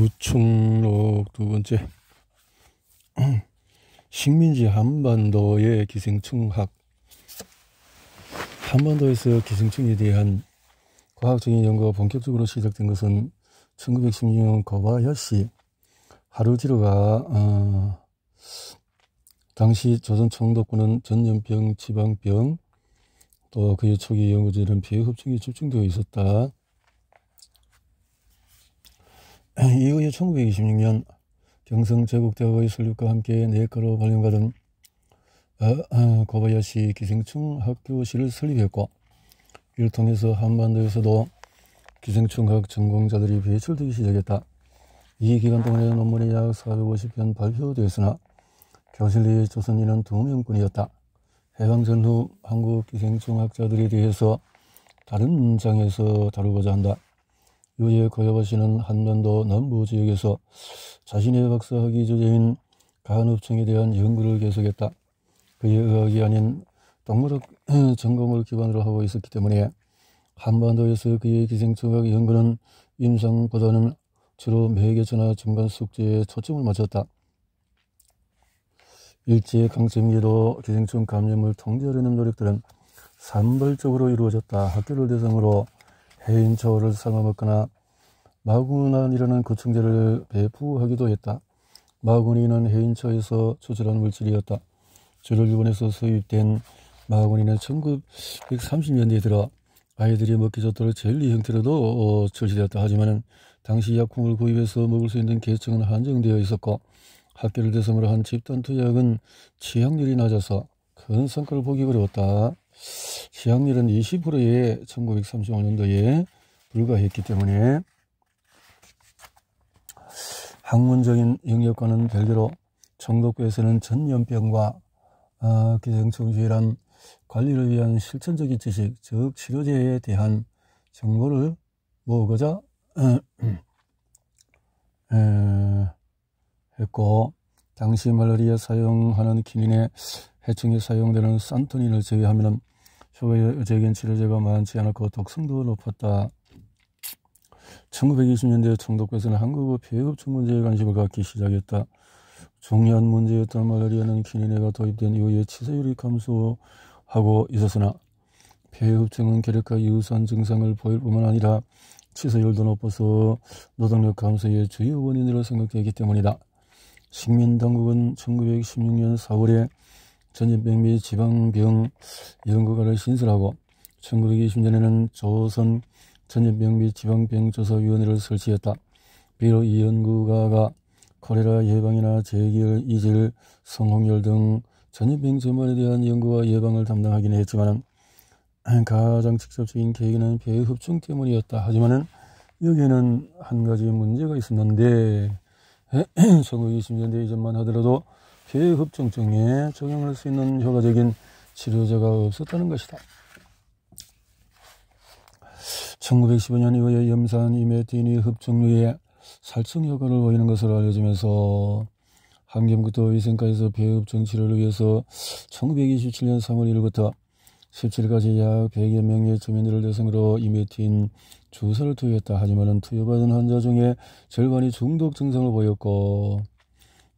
구충록 두 번째 음, 식민지 한반도의 기생충학 한반도에서 기생충에 대한 과학적인 연구가 본격적으로 시작된 것은 1916년 거바야시 하루지로가 어, 당시 조선 청독군은 전염병, 지방병 또 그의 초기 연구자는 비핵 흡종에 집중되어 있었다. 아, 이후에 1926년 경성 제국대학의 설립과 함께 내과로 발령받은 어, 어, 고바야시 기생충 학교실을 설립했고 이를 통해서 한반도에서도 기생충학 전공자들이 배출되기 시작했다. 이 기간 동안에 논문이 약 450편 발표되었으나 교실 내의 조선인은 두명뿐이었다 해방 전후 한국 기생충학자들에 대해서 다른 문장에서 다루고자 한다. 요에 거여하시는 한반도 남부 지역에서 자신의 박사학위 주제인 간업증에 대한 연구를 계속했다. 그의 의학이 아닌 동물학 전공을 기반으로 하고 있었기 때문에 한반도에서 그의 기생충학 연구는 임상보다는 주로 매개체나 중간 숙제에 초점을 맞췄다. 일제의 강점기에도 기생충 감염을 통제하려는 노력들은 산발적으로 이루어졌다. 학교를 대상으로 해인 저를 삶아먹거나 마구난이라는 고충제를 배부하기도 했다. 마구니는 해인처에서 조절한 물질이었다. 저를 일본에서 수입된 마구니는 1930년대에 들어 아이들이 먹기 좋도록 젤리 형태로도 출시되었다. 어, 하지만 당시 약품을 구입해서 먹을 수 있는 계층은 한정되어 있었고 학교를 대상으로 한 집단 투약은 취약률이 낮아서 큰 성과를 보기 어려웠다. 지향률은 20%에 1935년도에 불과했기 때문에 학문적인 영역과는 별개로 청도구에서는 전염병과 어, 기생충주의란 관리를 위한 실천적인 지식, 즉 치료제에 대한 정보를 모으고자 어, 어, 했고 당시 말라리아 사용하는 기닌에 해충에 사용되는 산토닌을 제외하면 초기의 재견치료 제가 많지 않았고 독성도 높았다. 1920년대 청독에서는 한국어 배급증 문제에 관심을 갖기 시작했다. 중요한 문제였던 말라리아는 기니네가 도입된 이후에 치사율이 감소하고 있었으나 폐흡증은 결핵과 유사한 증상을 보일 뿐만 아니라 치사율도 높아서 노동력 감소의 주요 원인으로 생각되기 때문이다. 식민당국은 1916년 4월에 전염병 및 지방병 연구과를 신설하고 1920년에는 조선 전염병 및 지방병 조사위원회를 설치했다. 비록 이 연구가가 코레라 예방이나 재결, 이질, 성홍열 등 전염병 전반에 대한 연구와 예방을 담당하긴 했지만 가장 직접적인 계기는 폐의 흡충 때문이었다. 하지만 여기에는 한 가지 문제가 있었는데 1920년대 이전만 하더라도 폐흡증증에 적용할 수 있는 효과적인 치료제가 없었다는 것이다. 1915년 이후에 염산 이메틴이 흡증류에 살충 효과를 보이는 것으로 알려지면서 한겸부터 위생과에서 폐흡증 치료를 위해서 1927년 3월 1일부터 17일까지 약 100여 명의 주민들을 대상으로 이메틴 주사를 투여했다. 하지만 투여받은 환자 중에 절반이 중독 증상을 보였고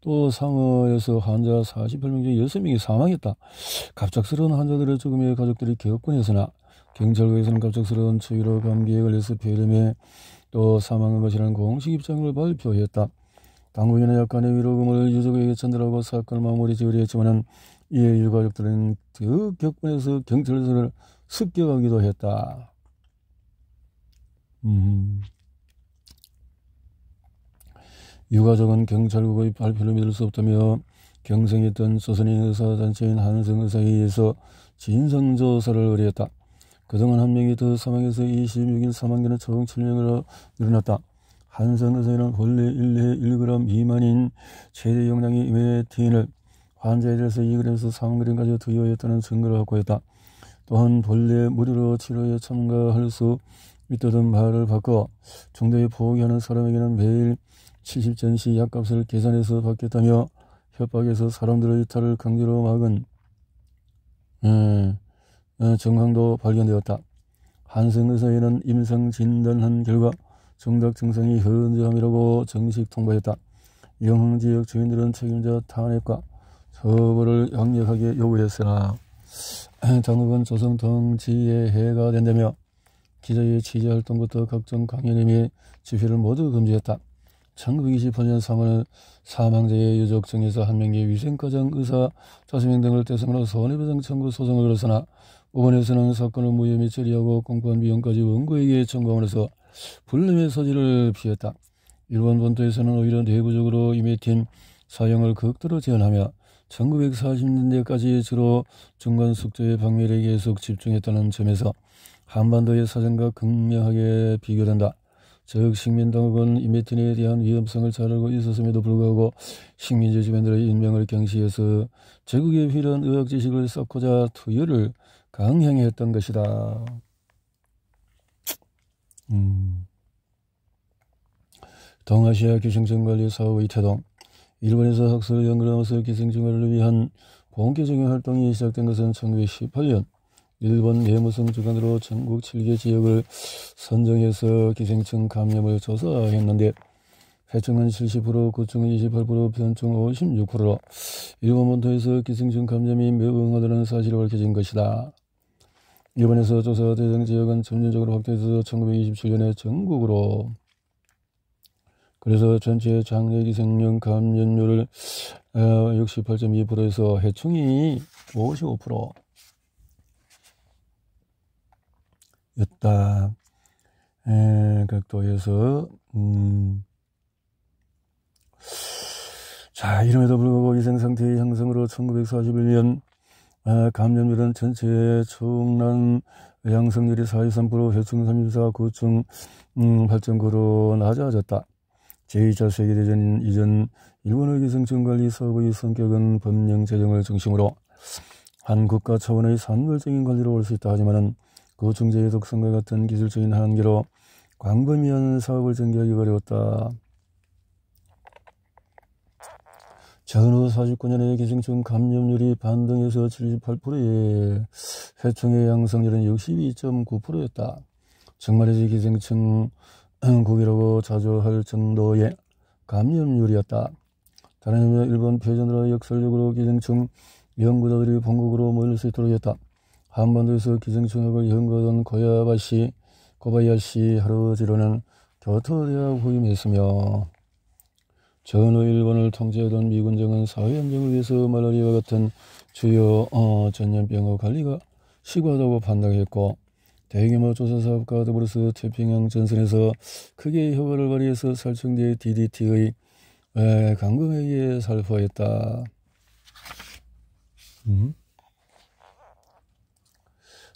또 상어에서 환자 48명 중 6명이 사망했다. 갑작스러운 환자들의 죽음에 가족들이 개업권에서나 경찰국에서는 갑작스러운 추위로 감기에 걸려서 폐렴에 또 사망한 것이라는 공식 입장을 발표했다. 당국인은 약간의 위로금을 유족에게 전달하고 사건을 마무리 지으려 했지만 이에 유가족들은 그 격분해서 경찰서를 습격하기도 했다. 음. 유가족은 경찰국의 발표를 믿을 수 없다며 경성했던 소선인 의사단체인 한은성 의사에 의해서 진상조사를 의뢰했다. 그동안 한 명이 더 사망해서 2 6인 사망자는 총 7명으로 늘어났다. 한성 의사는 본래 1회 1g 미만인 최대 용량이 외 t 인을 환자에 대해서 2g에서 3g까지 투여했다는 증거를 확보했다. 또한 본래 무료로 치료에 참가할 수 있다던 말을 바꿔 중도에 포기하는 사람에게는 매일 70전시 약값을 계산해서 받겠다며 협박해서 사람들의 이탈을 강제로 막은 에, 예, 어, 정황도 발견되었다. 한승 의사에는 임상 진단한 결과 정답 증상이 현저함이라고 정식 통보했다. 영흥 지역 주민들은 책임자 탄핵과 처벌을 강력하게 요구했으나 당국은 조성통 지에 해가 된다며 기자의 취재 활동부터 각종 강연임의 집회를 모두 금지했다. 1928년 3월 사망자의 유족 중에서 한 명의 위생과정 의사 자수명 등을 대상으로 손해배상 청구 소송을 걸었으나 법원에서는 사건을 무혐의 처리하고 공판 비용까지 원고에게 청구함으로 써 불림의 소지를 피했다. 일본 본토에서는 오히려 내부적으로 이메팀 사용을 극도로 제한하며 1940년대까지 주로 중간 숙제의 박멸에 계속 집중했다는 점에서 한반도의 사정과 극명하게 비교된다. 즉 식민당국은 이메틴에 대한 위험성을 잘 알고 있었음에도 불구하고 식민지 주민들의 인명을 경시해서 제국의 요한 의학 지식을 쌓고자 투여를 강행했던 것이다. 음. 동아시아 기생충 관리 사업의 태동 일본에서 학술 연구하면서 기생충을 위한 공개적인 활동이 시작된 것은 1918년 일본 외무성 주간으로 전국 7개 지역을 선정해서 기생충 감염을 조사했는데 해충은 70%, 고충은 28%, 변충 56%로 일본 본토에서 기생충 감염이 매우 응하다는 사실이 밝혀진 것이다. 일본에서 조사 대상 지역은 점진적으로 확대돼서 1927년에 전국으로 그래서 전체 장내 기생충 감염률을 68.2%에서 어, 해충이 55%, 였다. 에, 각도에서, 음, 자, 이름에도 불구하고 위생상태의 향상으로 1941년, 아, 감염률은 전체 충남 양성률이 4.3%, 해충 34, 구충 음, 8.9로 낮아졌다. 제2차 세계대전 이전 일본의 기생충관리 사업의 성격은 법령 제정을 중심으로 한 국가 차원의 산물적인 관리로 올 수 있다 하지만은 고충제의 독성과 같은 기술적인 한계로 광범위한 사업을 전개하기 어려웠다. 전후 4 9년에 기생충 감염률이 반등해서 78%에 해충의 양성률은 62.9%였다. 정말이지 기생충 국이라고 자조할 정도의 감염률이었다. 다른 의미로 일본 표준으로 역설적으로 기생충 연구자들이 본국으로 몰릴 수 있도록 했다. 한반도에서 기생충역을 연구하던 고야바시, 고바야시 하루지로는 교토대학 후임했으며 전후 일본을 통제하던 미군정은 사회안정을 위해서 말라리와 아 같은 주요 어, 전염병의 관리가 시과하다고 판단했고 대규모 조사사업과 더불어서 태평양 전선에서 크게 효과를 발휘해서 살충제 DDT의 강금에 의해 살포했다. 음?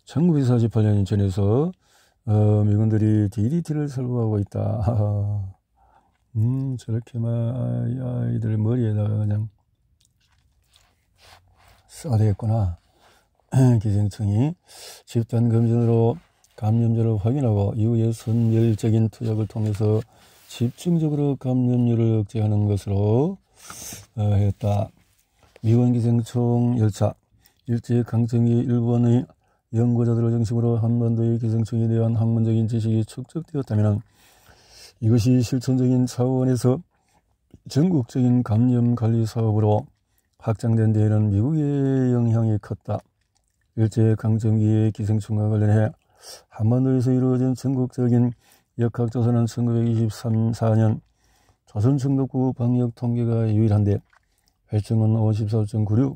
1948년 인천에서 어, 미군들이 DDT를 설부하고 있다. 음, 저렇게 막 아이들 머리에다가 그냥 쏴대겠구나. 기생충이 집단 검진으로 감염자를 확인하고 이후에 선멸적인 투약을 통해서 집중적으로 감염률을 억제하는 것으로 어, 했다. 미군 기생충 열차 일제 강점기 일본의 연구자들을 중심으로 한반도의 기생충에 대한 학문적인 지식이 축적되었다면 이것이 실천적인 차원에서 전국적인 감염 관리 사업으로 확장된 데에는 미국의 영향이 컸다. 일제 강점기의 기생충과 관련해 한반도에서 이루어진 전국적인 역학조사는 1923, 4년 조선중독부 방역 통계가 유일한데 회증은 54.96,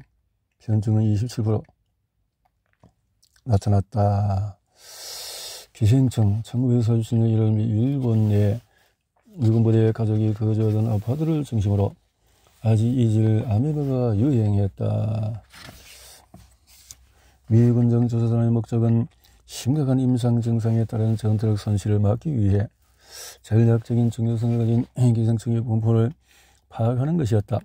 편증은 27%, 나타났다. 기신청 1947년 1월에 일본 내 일본 부대의 가족이 거주하던 아파트를 중심으로 아직 이질 아메바가 유행했다. 미 군정 조사단의 목적은 심각한 임상 증상에 따른 전투력 손실을 막기 위해 전략적인 중요성을 가진 기생충의 분포를 파악하는 것이었다.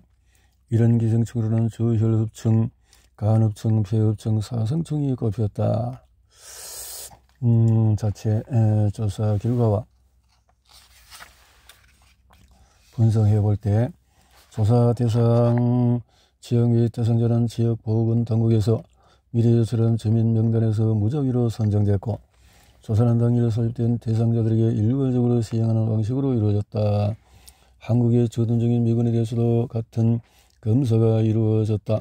이런 기생충으로는 주혈흡충, 간흡증, 폐흡증, 사성증이 꼽혔다. 음, 자체 에, 조사 결과와 분석해 볼 때 조사 대상 지역 및 대상자는 지역 보건 당국에서 미리 제출한 주민 명단에서 무작위로 선정됐고 조사는 당일 설립된 대상자들에게 일괄적으로 시행하는 방식으로 이루어졌다. 한국의 주둔 중인 미군에 대해서도 같은 검사가 이루어졌다.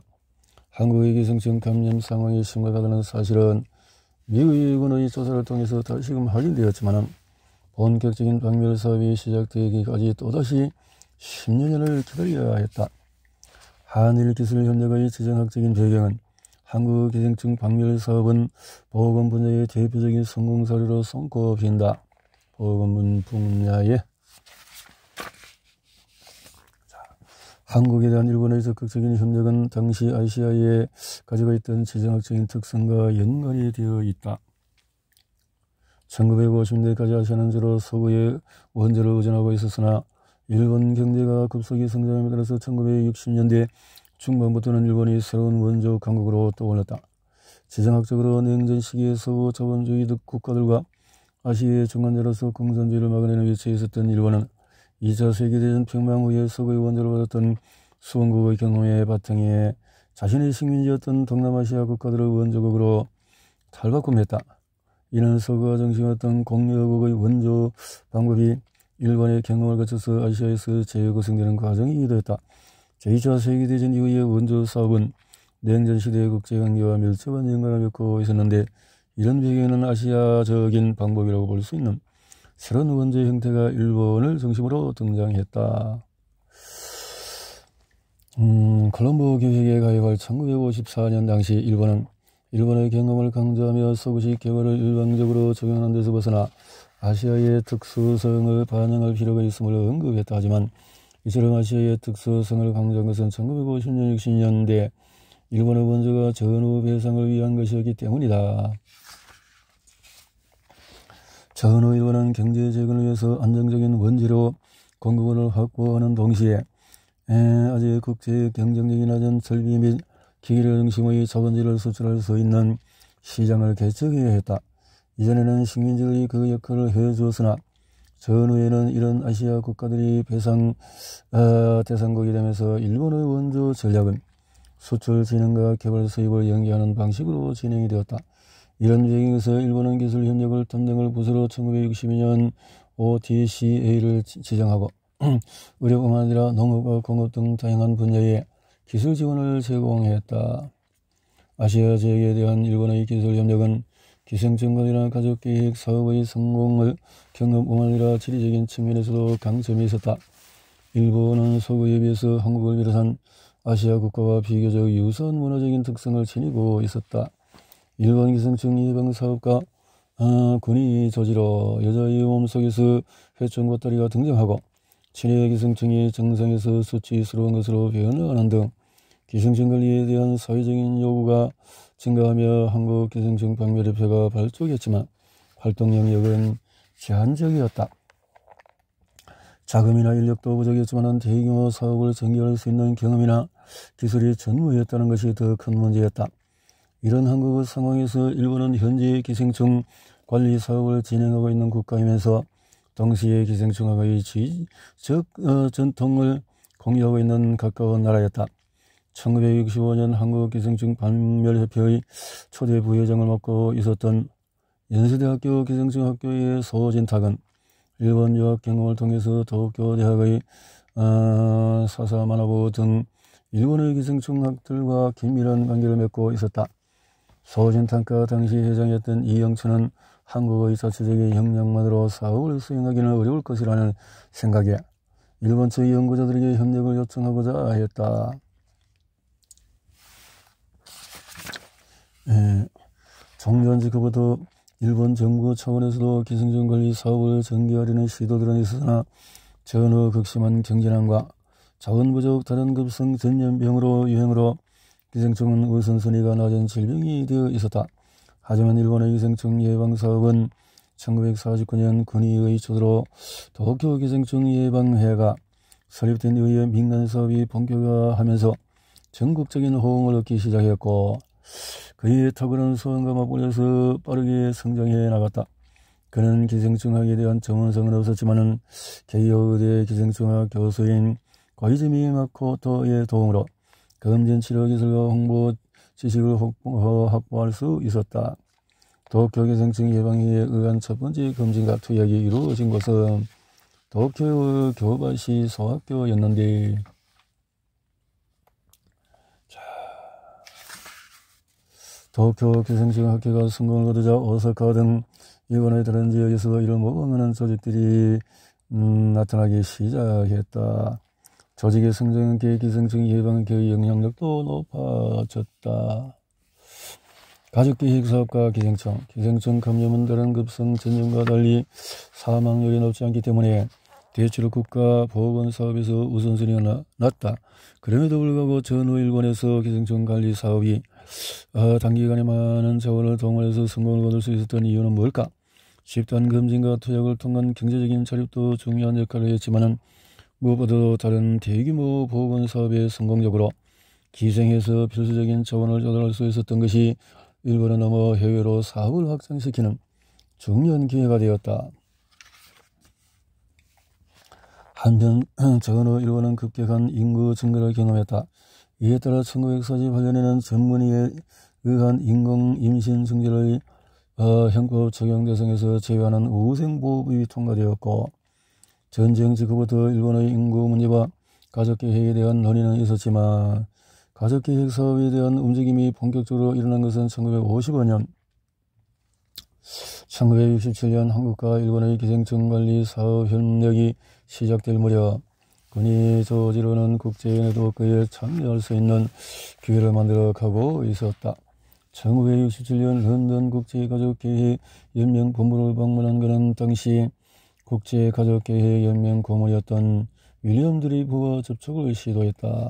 한국의 기생충 감염 상황이 심각하다는 사실은 미군의 국의 조사를 통해서 다시금 확인되었지만 본격적인 방멸 사업이 시작되기까지 또다시 10년을 기다려야 했다. 한일 기술 협력의 지정학적인 배경은 한국 기생충 방멸 사업은 보건분야의 대표적인 성공 사례로 손꼽힌다. 보건 분야의 한국에 대한 일본의 적극적인 협력은 당시 아시아에 가지고 있던 지정학적인 특성과 연관이 되어 있다. 1950년대까지 아시아는 주로 서구의 원자를 의존하고 있었으나 일본 경제가 급속히 성장함에 따라서 1960년대 중반부터는 일본이 새로운 원조 강국으로 떠올랐다. 지정학적으로 냉전 시기에 서구 자본주의 득 국가들과 아시아의 중간자로서 공산주의를 막아내는 위치에 있었던 일본은 2차 세계대전 평양 후에 서구의 원조를 받았던 수원국의 경호의 바탕에 자신의 식민지였던 동남아시아 국가들을 원조국으로 탈바꿈했다. 이는 서구가 정신했던 공유국의 원조 방법이 일본의 경험을 거쳐서 아시아에서 재구성되는 과정이기도 했다. 제2차 세계대전 이후의 원조 사업은 냉전 시대의 국제 관계와 밀접한 연관을 맺고 있었는데 이런 배경에는 아시아적인 방법이라고 볼 수 있는 새로운 원죄의 형태가 일본을 중심으로 등장했다. 음, 콜롬보계획에 가입할 1954년 당시 일본은 일본의 경험을 강조하며 서구식 개발을 일방적으로 적용하는 데서 벗어나 아시아의 특수성을 반영할 필요가 있음을 언급했다 하지만 이처럼 아시아의 특수성을 강조한 것은 1950년, 60년대 일본의 원조가 전후 배상을 위한 것이었기 때문이다. 전후의원한 경제 재건을 위해서 안정적인 원재료 공급을 확보하는 동시에 아직 국제 경쟁력이 낮은 설비 및 기계를 중심의 자본질를 수출할 수 있는 시장을 개척해야 했다. 이전에는 식민지의 그 역할을 해주었으나 전후에는 이런 아시아 국가들이 배상 어, 대상국이 되면서 일본의 원조 전략은 수출 진흥과 개발 수입을 연계하는 방식으로 진행이 되었다. 이런 배경에서 일본은 기술 협력을 탐정을 부서로 1962년 o t c a 를 지정하고 의료뿐만 아니라 농업과 공업 등 다양한 분야에 기술 지원을 제공했다. 아시아 지역에 대한 일본의 기술 협력은 기생증권이나 가족계획 사업의 성공을 경험뿐만 아니라 지리적인 측면에서도 강점이 있었다. 일본은 서구에 비해서 한국을 비롯한 아시아 국가와 비교적 유사한 문화적인 특성을 지니고 있었다. 일본 기생충 예방 사업과 아, 군이 저지로 여자의 몸속에서 회충 겉다리가 등장하고 친애 기생충이 정상에서 수치스러운 것으로 변화하는 등 기생충 관리에 대한 사회적인 요구가 증가하며 한국 기생충 박멸협회가 발족했지만 활동 영역은 제한적이었다. 자금이나 인력도 부족했지만 대규모 사업을 전개할 수 있는 경험이나 기술이 전무했다는 것이 더 큰 문제였다. 이런 한국의 상황에서 일본은 현재 기생충 관리 사업을 진행하고 있는 국가이면서 동시에 기생충학의 지적 어, 전통을 공유하고 있는 가까운 나라였다. 1965년 한국 기생충 반멸협회의 초대 부회장을 맡고 있었던 연세대학교 기생충학교의 소진탁은 일본 유학 경험을 통해서 도쿄 대학의 어, 사사만화보 등 일본의 기생충학들과 긴밀한 관계를 맺고 있었다. 소진탄가 당시 회장이었던 이영춘은 한국의 자체적인 협력만으로 사업을 수행하기는 어려울 것이라는 생각에 일본 측 연구자들에게 협력을 요청하고자 했다. 예, 종전 직후부터 일본 정부 차원에서도 기승전 관리 사업을 전개하려는 시도들은 있었으나 전후 극심한 경제난과 자원 부족, 다른 급성 전염병으로 유행으로 기생충은 우선순위가 낮은 질병이 되어 있었다. 하지만 일본의 기생충 예방사업은 1949년 군의의 주도로 도쿄 기생충 예방회가 설립된 이후에 민간 사업이 본격화하면서 전국적인 호응을 얻기 시작했고 그의 탁월한 소원감을 보여서 빠르게 성장해 나갔다. 그는 기생충학에 대한 전문성은 없었지만은 개요의대 기생충학 교수인 과이즈미 마코토의 도움으로 검진 치료 기술과 홍보 지식을 확보할 수 있었다. 도쿄기생충 예방에 의한 첫 번째 검진과 투약이 이루어진 것은 도쿄 교바시 소학교였는데 도쿄 기생충 학회가 성공을 거두자 오사카 등 일본의 다른 지역에서 이런 모범하는 조직들이 음, 나타나기 시작했다. 조직의 성장은 개의 기성증 예방은 개의 영향력도 높아졌다. 가족기획사업과 기생충, 기생충 감염은다른 급성 전염과 달리 사망률이 높지 않기 때문에 대체로 국가 보건 사업에서 우선순위가 낮다. 그럼에도 불구하고 전후 일본에서 기생충 관리 사업이 어, 단기간에 많은 자원을 동원해서 성공을 거둘 수 있었던 이유는 뭘까? 집단 금진과 투약을 통한 경제적인 자립도 중요한 역할을 했지만은 무엇보다도 다른 대규모 보건 사업에 성공적으로 기생해서 필수적인 자원을 조달할 수 있었던 것이 일본을 넘어 해외로 사업을 확장시키는 중요한 기회가 되었다. 한편 작은 후 일본은 급격한 인구 증가를 경험했다. 이에 따라 1948년에는 전문의에 의한 인공 임신 중절의 어, 형법 적용 대상에서 제외하는 우생보호법이 통과되었고 전쟁 직후부터 일본의 인구 문제와 가족계획에 대한 논의는 있었지만 가족계획 사업에 대한 움직임이 본격적으로 일어난 것은 1955년 1967년 한국과 일본의 기생충 관리 사업 협력이 시작될 무렵 군이 조지로는 국제연에도 그에 참여할 수 있는 기회를 만들어 가고 있었다. 1967년 런던 국제가족계획 연맹 본부를 방문한 그는 당시 국제가족계획연맹 고문이었던 윌리엄들이 부어 접촉을 시도했다.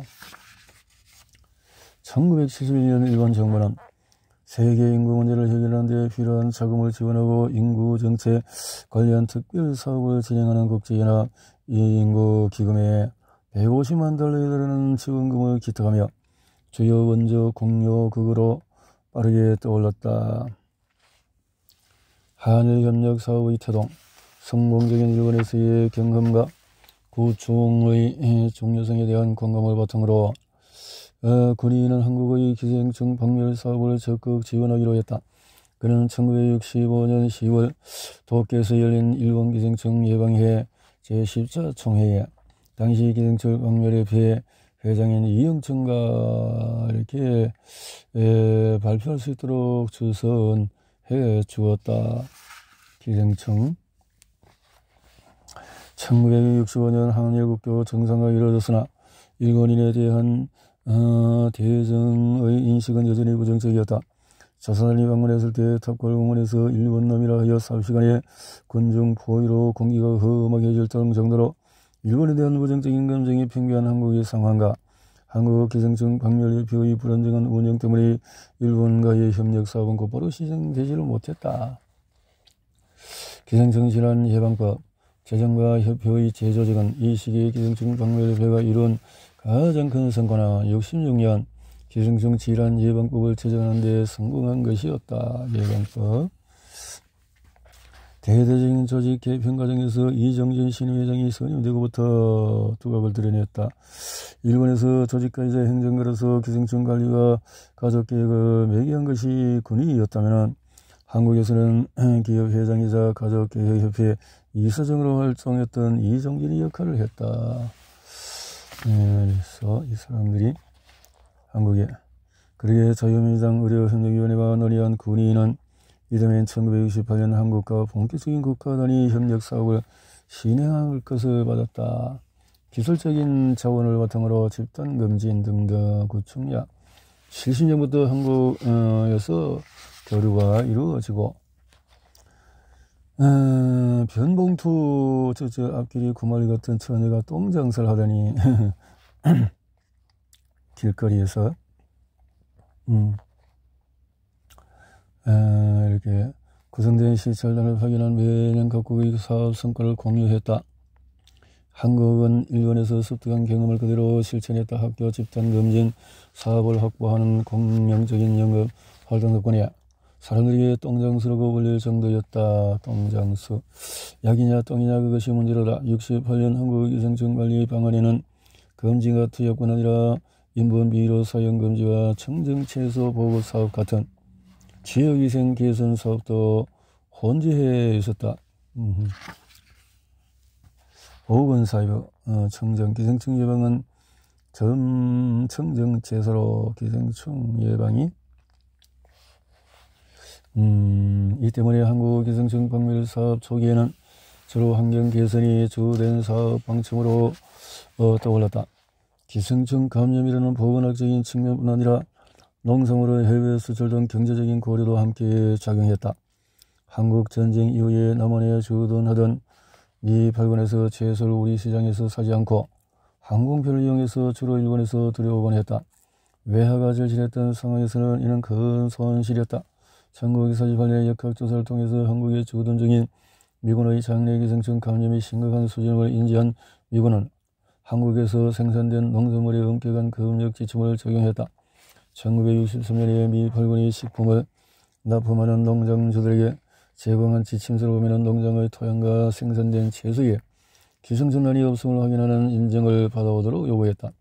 1971년 일본 정부는 세계 인구 문제를 해결하는 데 필요한 자금을 지원하고 인구 정책 관련 특별 사업을 진행하는 국제연합 인구기금에 150만 달러에 달하는 지원금을 기탁하며 주요 원조 공료 국으로 빠르게 떠올랐다. 한일 협력 사업의 태동 성공적인 일관에서의 경험과 구충의 그 종료성에 대한 공감을 바탕으로 어, 군인은 한국의 기생충 박멸 사업을 적극 지원하기로 했다. 그는 1965년 10월 도쿄에서 열린 일본 기생충 예방회 제10차 총회에 당시 기생충 박멸에 비해 회장인 이영춘과 이렇게 에, 발표할 수 있도록 주선해 주었다. 기생충 1965년 항일국교 정상화 이루어졌으나 일본인에 대한 어, 대정의 인식은 여전히 부정적이었다. 자산을 방문했을 때 탑골공원에서 일본놈이라 하여 3시간의 군중 포위로 공기가 허음하게 절정 정도로 일본에 대한 부정적인 감정이 팽배한 한국의 상황과 한국 기생충 박멸 대표의 불안정한 운영 때문에 일본과의 협력 사업은 곧바로 시행되지를 못했다. 기생충 질환 예방법 재정과 협회의 재조직은이 시기에 기생충 박멸협회가 이룬 가장 큰 성과나 66년 기생충 질환 예방법을 제정하는 데 성공한 것이었다. 예방법. 대대적인 조직 개편 과정에서 이정진 신회장이 선임되고부터 두각을 드러냈다. 일본에서 조직관리자 행정가로서 기생충 관리와 가족계획을 매개한 것이 군의였다면 한국에서는 기업회장이자 가족계획협회 이사장으로 활동했던 이정진이 역할을 했다. 네, 그래서 이 사람들이 한국에 그러게 자유민주당 의료협력위원회와 논의한 군인은 이듬해인 1968년 한국과 본격적인 국가 단위 협력 사업을 진행할 것을 받았다. 기술적인 자원을 바탕으로 집단 검진 등등 구축약 70년부터 한국에서 교류가 이루어지고 변봉투 저저 앞길이 구멍리 같은 처녀가 똥장사를 하더니 길거리에서 음, 에, 이렇게 구성된 시절단을 확인한 매년 각국의 사업 성과를 공유했다. 한국은 일본에서 습득한 경험을 그대로 실천했다. 학교 집단 검진 사업을 확보하는 공명적인 연금 활동 덕분이야. 사람들에게 똥장수라고 불릴 정도였다. 똥장수. 약이냐 똥이냐 그것이 문제로다. 68년 한국위생청관리 방안에는 금지가 투여뿐 아니라 인본비로 사용금지와 청정채소 보호사업 같은 지역위생 개선 사업도 혼재해 있었다. 음흠. 보건사유 어, 청정 기생충 예방은 점청정 제사로 기생충 예방이 음, 이 때문에 한국기생증박멸 사업 초기에는 주로 환경 개선이 주된 사업 방침으로 어, 떠올랐다. 기생충 감염이라는 보건학적인 측면뿐 아니라 농성으로 해외 수출 등 경제적인 고려도 함께 작용했다. 한국 전쟁 이후에 남한에 주둔하던 미 발군에서 채소를 우리 시장에서 사지 않고 항공편을 이용해서 주로 일본에서 들여오곤 했다. 외화가 절실했던 상황에서는 이는 큰 손실이었다. 국1 9 4 8의 역학조사를 통해서 한국의 주둔 중인 미군의 장례기생충 감염이 심각한 수준을 인지한 미군은 한국에서 생산된 농산물에 엄격한 금역 지침을 적용했다. 1963년에 미 팔군이 식품을 납품하는 농장주들에게 제공한 지침서를 보면 농장의 토양과 생산된 채소에 기생충란이 없음을 확인하는 인증을 받아오도록 요구했다.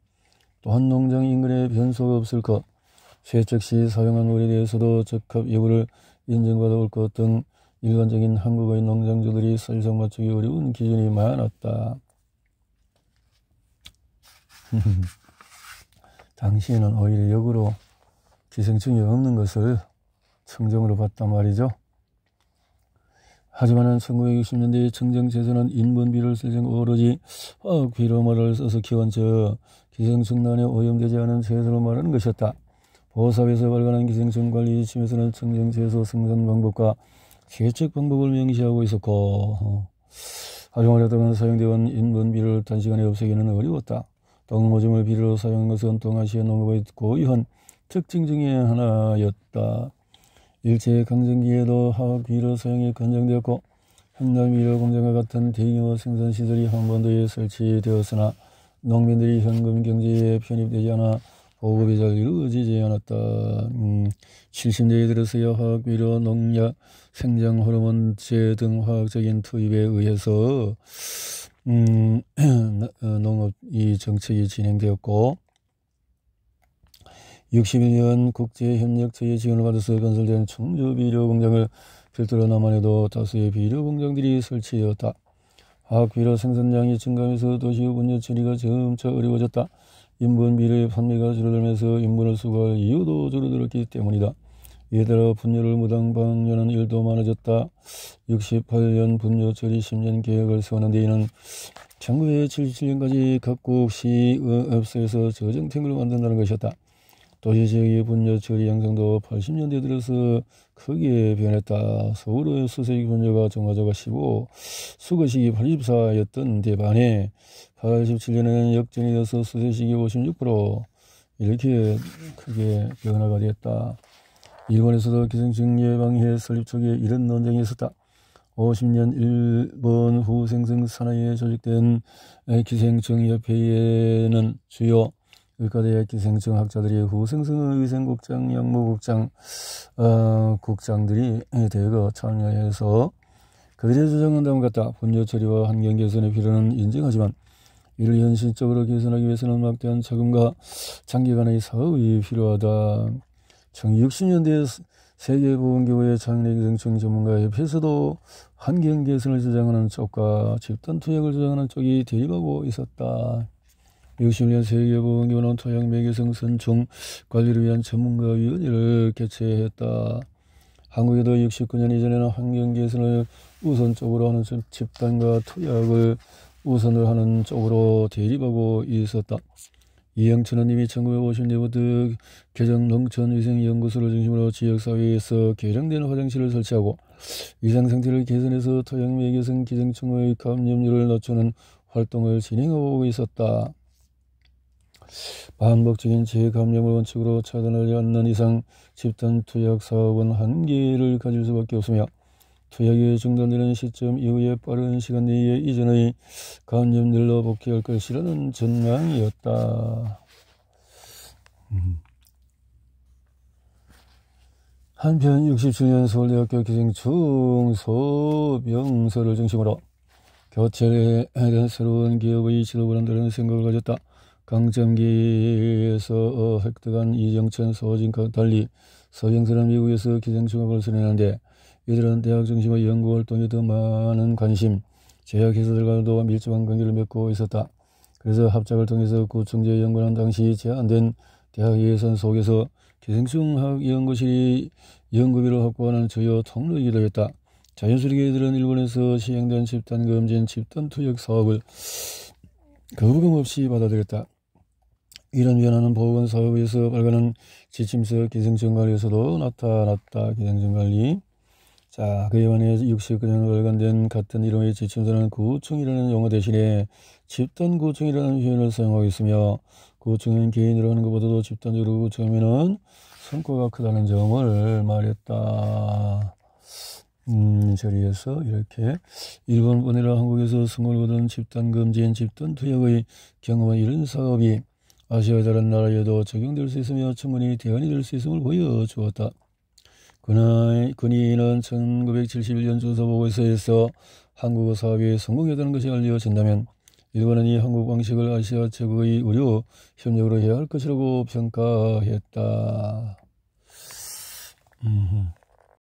또한 농장 인근에 변수가 없을 것, 쇠책시 사용한 원에 대해서도 적합 여부를 인증받아 올것 등 일반적인 한국의 농장주들이 사실상 맞추기 어려운 기준이 많았다. 당시에는 오히려 역으로 기생충이 없는 것을 청정으로 봤단 말이죠. 하지만 1960년대의 청정제선는 인건비를 쓸생 오로지 어, 귀로말을 써서 키운 저 기생충난에 오염되지 않은 제선로 말하는 것이었다. 보사에서 발간한 기생충관리지침에서는 청정지에서 생산방법과 계측방법을 명시하고 있었고 어, 활용을려다면 사용되온 인건비를 단시간에 없애기는 어려웠다. 동모점을 비료로 사용한 것은 동아시아 농업의 고유한 특징 중의 하나였다. 일제 강점기에도 화학비료 사용이 권장되었고 현대미료 공장과 같은 대규모 생산 시설이 한반도에 설치되었으나 농민들이 현금 경제에 편입되지 않아 오급의 전리를 어지지 않았다. 음, 70년대에 들어서 화학, 위로 농약, 생장, 호르몬, 제등 화학적인 투입에 의해서 음, 어, 농업 이 정책이 진행되었고 61년 국제협력체의 지원을 받아서 건설된 청주 비료 공장을 필두로 남한에도 다수의 비료 공장들이 설치되었다. 화학 비료 생산량이 증가하면서 도시의 분뇨 처리가 점차 어려워졌다. 인분 비례 판매가 줄어들면서 인분을 수거할 이유도 줄어들었기 때문이다. 이에 따라 분뇨를 무당 방류는 일도 많아졌다. 68년 분뇨 처리 10년 계획을 세우는 데에는 1977년까지 각국 시의업소에서 저정탱을 만든다는 것이었다. 도시 지역의 분뇨 처리 양상도 80년대 들어서 크게 변했다. 서울의 수세기 분뇨가 종화자가 15, 수거시기 84였던 대반에 87년에는 역전이 되어서 수세시기 56%, 이렇게 크게 변화가 되었다. 일본에서도 기생충 예방회 설립 초기에 이런 논쟁이 있었다. 50년 일본 후생성 산하에 조직된 기생충 협회에는 주요 의과대학 기생충학자들이 후생성 의생국장, 위 영무국장, 어, 국장들이 대거 참여해서 그들의 주장은 다음과 같다. 분류 처리와 환경 개선의 필요는 인정하지만 이를 현실적으로 개선하기 위해서는 막대한 자금과 장기간의 사업이 필요하다. 1960년대 세계보건기구의 장례기생충 전문가협회에서도 환경 개선을 주장하는 쪽과 집단 투약을 주장하는 쪽이 대립하고 있었다. 60년 세계보건기관은 토양매개성선 종관리를 위한 전문가위원회를 개최했다. 한국에도 69년 이전에는 환경개선을 우선적으로 하는 집단과 투약을 우선을 하는 쪽으로 대립하고 있었다. 이영천은 이미 1950년부터 개정농촌위생연구소를 중심으로 지역사회에서 개량된 화장실을 설치하고 위생상태를 개선해서 토양매개성 기생충의 감염률을 낮추는 활동을 진행하고 있었다. 반복적인 재 감염을 원칙으로 차단을지 않는 이상 집단 투약 사업은 한계를 가질 수밖에 없으며 투약이 중단되는 시점 이후에 빠른 시간 내에 이전의 감염들로 복귀할 것이라는 전망이었다. 음. 한편 67년 서울대학교 기생충 소병서를 중심으로 교체에 대한 새로운 기업의 지도부란다는 생각을 가졌다. 강점기에서 획득한 이정천 소진과 달리 서경선은 미국에서 기생충학을 선언하는데 이들은 대학 중심의 연구 활동에 더 많은 관심, 제약 회사들과도 밀접한 관계를 맺고 있었다. 그래서 합작을 통해서 구청제 연구는 당시 제한된 대학 예산 속에서 기생충학 연구실이 연구비를 확보하는 주요 통로이기도 했다. 자연스럽게 이들은 일본에서 시행된 집단검진 집단투약 사업을 거부감 없이 받아들였다. 이런 변화는 보건사업에서 발간한 지침서 기생충관리에서도 나타났다. 기생충관리. 자, 그에 반해 69년에 발간된 같은 이름의 지침서는 구충이라는 용어 대신에 집단구충이라는 표현을 사용하고 있으며 구충은 개인으로 하는 것보다도 집단적으로 구충하면 성과가 크다는 점을 말했다. 음, 자리에서 이렇게 일본 보내라 한국에서 승을 거둔 집단금지인 집단투약의 경험한 이런 사업이 아시아 다른 나라에도 적용될 수 있으며 충분히 대안이 될 수 있음을 보여주었다. 그날 그니는 1971년 조사보고서에서 한국 사업이 성공했다는 것이 알려진다면 일본은 이 한국 방식을 아시아 최고의 의료 협력으로 해야 할 것이라고 평가했다. 음.